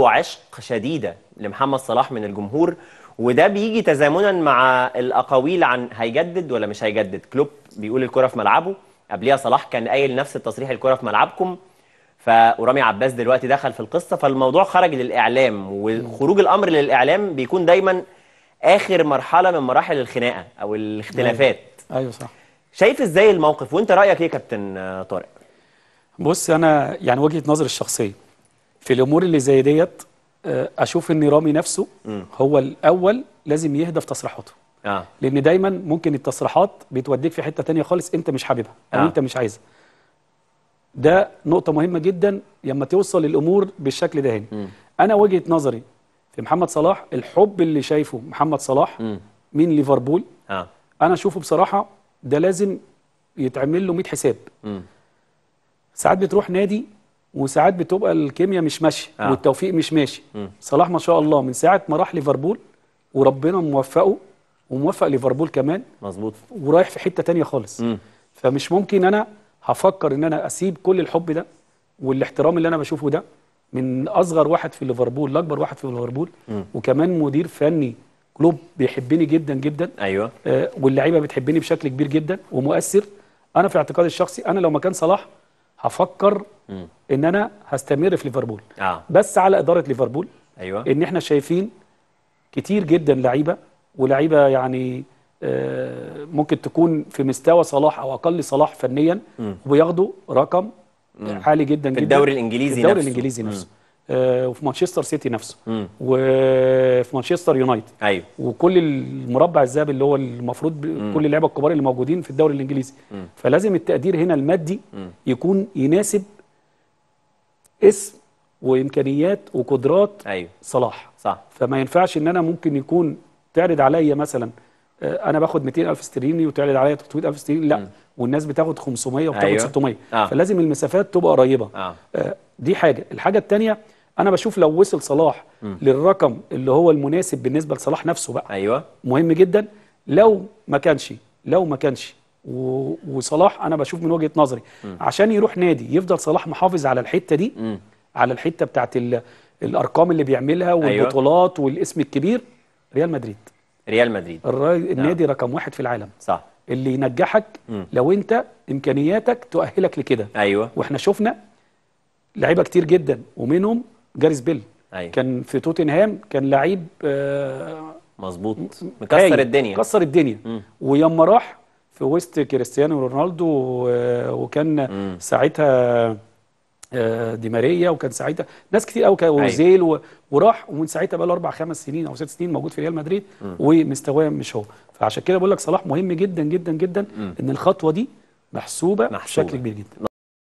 وعشق شديده لمحمد صلاح من الجمهور وده بيجي تزامنا مع الاقاويل عن هيجدد ولا مش هيجدد كلوب بيقول الكره في ملعبه قبليها صلاح كان قايل نفس التصريح الكره في ملعبكم فورامي عباس دلوقتي دخل في القصه فالموضوع خرج للاعلام وخروج الامر للاعلام بيكون دايما اخر مرحله من مراحل الخناقه او الاختلافات ايوه, أيوة صح شايف ازاي الموقف وانت رايك ايه يا كابتن طارق بص انا يعني وجهه نظري الشخصيه في الامور اللي زي ديت آه، اشوف ان رامي نفسه هو الاول لازم يهدف تصريحاته آه. لان دايما ممكن التصريحات بتوديك في حته تانية خالص انت مش حاببها او آه. انت مش عايزها ده نقطه مهمه جدا لما توصل الامور بالشكل ده هنا انا وجهه نظري في محمد صلاح الحب اللي شايفه محمد صلاح م. من ليفربول آه. انا اشوفه بصراحه ده لازم يتعمل له 100 حساب م. ساعات بتروح نادي وساعات بتبقى الكيمياء مش ماشيه آه. والتوفيق مش ماشي م. صلاح ما شاء الله من ساعه ما راح ليفربول وربنا موفقه وموفق ليفربول كمان مظبوط ورايح في حته تانية خالص م. فمش ممكن انا هفكر ان انا اسيب كل الحب ده والاحترام اللي انا بشوفه ده من اصغر واحد في ليفربول لاكبر واحد في ليفربول وكمان مدير فني كلوب بيحبني جدا جدا ايوه آه واللعيبه بتحبني بشكل كبير جدا ومؤثر انا في اعتقادي الشخصي انا لو مكان صلاح هفكر مم. ان انا هستمر في ليفربول آه. بس على اداره ليفربول ايوه ان احنا شايفين كتير جدا لعيبه ولعيبه يعني آه ممكن تكون في مستوى صلاح او اقل صلاح فنيا وبياخدوا رقم مم. عالي جدا في جدا الدوري الانجليزي في الدوري نفسه. الانجليزي نفسه مم. آه، وفي مانشستر سيتي نفسه مم. وفي مانشستر يونايتد ايوه وكل المربع الذهبي اللي هو المفروض كل اللعيبه الكبار اللي موجودين في الدوري الانجليزي مم. فلازم التقدير هنا المادي مم. يكون يناسب اسم وامكانيات وقدرات أيوه. صلاح صح فما ينفعش ان انا ممكن يكون تعرض عليا مثلا آه، انا باخد 200000 استرليني وتعرض عليا 300000 استرليني لا مم. والناس بتاخد 500 وبتاخد أيوه. 600 آه. فلازم المسافات تبقى قريبه آه. آه دي حاجه الحاجه الثانيه انا بشوف لو وصل صلاح م. للرقم اللي هو المناسب بالنسبه لصلاح نفسه بقى ايوه مهم جدا لو ما كانش لو ما كانش و... وصلاح انا بشوف من وجهه نظري م. عشان يروح نادي يفضل صلاح محافظ على الحته دي م. على الحته بتاعت ال... الارقام اللي بيعملها أيوة. والبطولات أيوة. والاسم الكبير ريال مدريد ريال مدريد الرا... نعم. النادي رقم واحد في العالم صح اللي ينجحك م. لو انت امكانياتك تؤهلك لكده ايوه واحنا شفنا لعيبه كتير جدا ومنهم جاريس بيل أيوة. كان في توتنهام كان لعيب آه مظبوط مكسر هاي. أيوة. الدنيا مكسر الدنيا مم. ويما راح في وسط كريستيانو رونالدو آه، وكان مم. ساعتها آه، دي ماريا وكان ساعتها ناس كتير قوي أيوة. وزيل وراح ومن ساعتها بقى له اربع خمس سنين او ست سنين موجود في ريال مدريد ومستواه مش هو فعشان كده بقول لك صلاح مهم جدا جدا جدا مم. ان الخطوه دي محسوبه, محسوبة. بشكل كبير جدا